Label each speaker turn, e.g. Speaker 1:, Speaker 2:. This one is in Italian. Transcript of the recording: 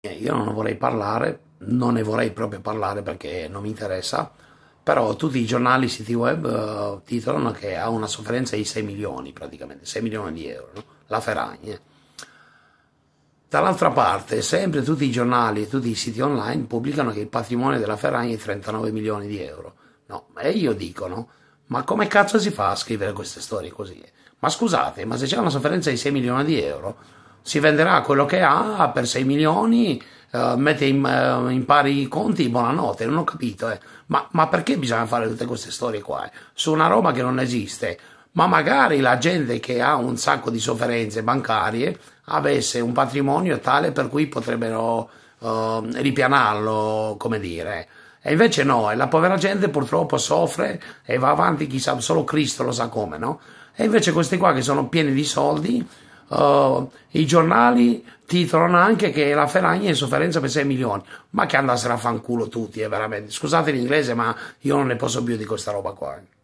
Speaker 1: Eh, io non ne vorrei parlare, non ne vorrei proprio parlare perché non mi interessa, però tutti i giornali siti web uh, titolano che ha una sofferenza di 6 milioni praticamente, 6 milioni di euro, no? la Ferragne. Eh. Dall'altra parte, sempre tutti i giornali e tutti i siti online pubblicano che il patrimonio della Ferragne è 39 milioni di euro. No, e io dico, no? Ma come cazzo si fa a scrivere queste storie così? Ma scusate, ma se c'è una sofferenza di 6 milioni di euro, si venderà quello che ha per 6 milioni, eh, mette in, eh, in, pari i conti, buonanotte, non ho capito. Eh. Ma, ma, perché bisogna fare tutte queste storie qua? Eh? Su una roba che non esiste. Ma magari la gente che ha un sacco di sofferenze bancarie avesse un patrimonio tale per cui potrebbero eh, ripianarlo, come dire. Eh. E invece no, e la povera gente purtroppo soffre e va avanti, chissà, solo Cristo lo sa come, no? E invece questi qua che sono pieni di soldi Uh, I giornali titolano anche che la Ferragna è in sofferenza per 6 milioni. Ma che andassero a fanculo tutti, eh, veramente. Scusate l'inglese, ma io non ne posso più di questa roba qua. Eh.